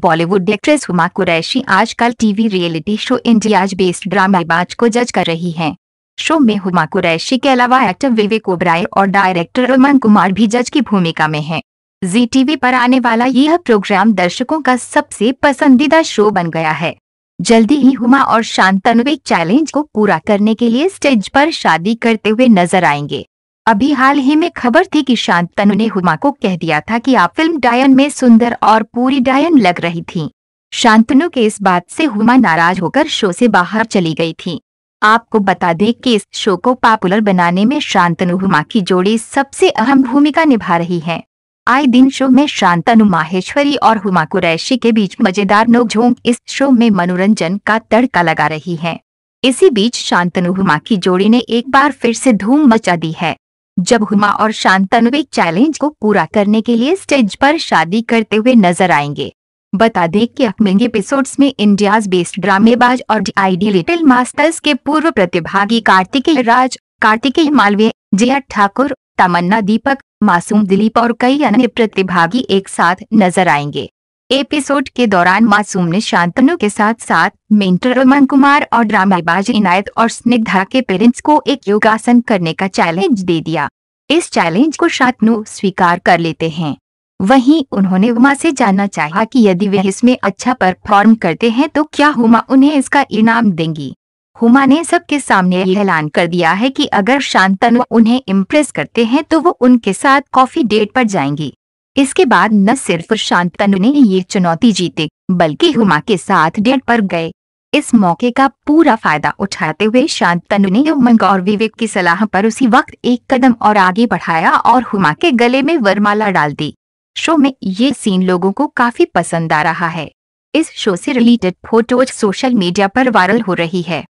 Bollywood actress Huma Qureshi आजकल TV reality show India's best Dramebaaz को जज कर रही हैं। शो में हुमा कुरैशी के अलावा एक्टर विवेक ओबराय और डायरेक्टर रोमन कुमार भी जज की भूमिका में हैं। जी टीवी पर आने वाला यह प्रोग्राम दर्शकों का सबसे पसंदीदा शो बन गया है जल्दी ही हुमा और शांतनु एक चैलेंज को पूरा करने के लिए स्टेज पर शादी करते हुए नजर आएंगे अभी हाल ही में खबर थी कि शांतनु ने हुमा को कह दिया था कि आप फिल्म डायन में सुंदर और पूरी डायन लग रही थी शांतनु के इस बात से हुमा नाराज होकर शो से बाहर चली गई थी आपको बता दें कि इस शो को पॉपुलर बनाने में शांतनु हुमा की जोड़ी सबसे अहम भूमिका निभा रही है आए दिन शो में शांतनु माहेश्वरी और हुमा कुरैशी के बीच मजेदार नोकझोंक इस शो में मनोरंजन का तड़का लगा रही है इसी बीच शांतनु हुमा की जोड़ी ने एक बार फिर से धूम मचा दी है जब हुमा और शांतनु एक चैलेंज को पूरा करने के लिए स्टेज पर शादी करते हुए नजर आएंगे बता दें कि अपमिंग एपिसोड्स में इंडियाज बेस्ड ड्रामेबाज और डीआईडी लिटिल मास्टर्स के पूर्व प्रतिभागी कार्तिकेय राज कार्तिकेय मालवीय जया ठाकुर तमन्ना दीपक मासूम दिलीप और कई अन्य प्रतिभागी एक साथ नजर आएंगे एपिसोड के दौरान मासूम ने शांतनु के साथ साथ मेंटर रमन कुमार और ड्रामाबाज इनायत और स्निग्धा के पेरेंट्स को एक योगासन करने का चैलेंज दे दिया इस चैलेंज को शांतनु स्वीकार कर लेते हैं वहीं उन्होंने उमा से जानना चाहा कि यदि वे इसमें अच्छा परफॉर्म करते हैं तो क्या हुमा उन्हें इसका इनाम देंगी हुमा ने सबके सामने ऐलान कर दिया है कि अगर शांतनु उन्हें इम्प्रेस करते हैं तो वो उनके साथ कॉफी डेट पर जाएंगी इसके बाद न सिर्फ शांतनु ने ये चुनौती जीती बल्कि हुमा के साथ डेट पर गए इस मौके का पूरा फायदा उठाते हुए शांतनु ने उमंग और विवेक की सलाह पर उसी वक्त एक कदम और आगे बढ़ाया और हुमा के गले में वरमाला डाल दी शो में ये सीन लोगों को काफी पसंद आ रहा है इस शो से रिलेटेड फोटोज सोशल मीडिया पर वायरल हो रही है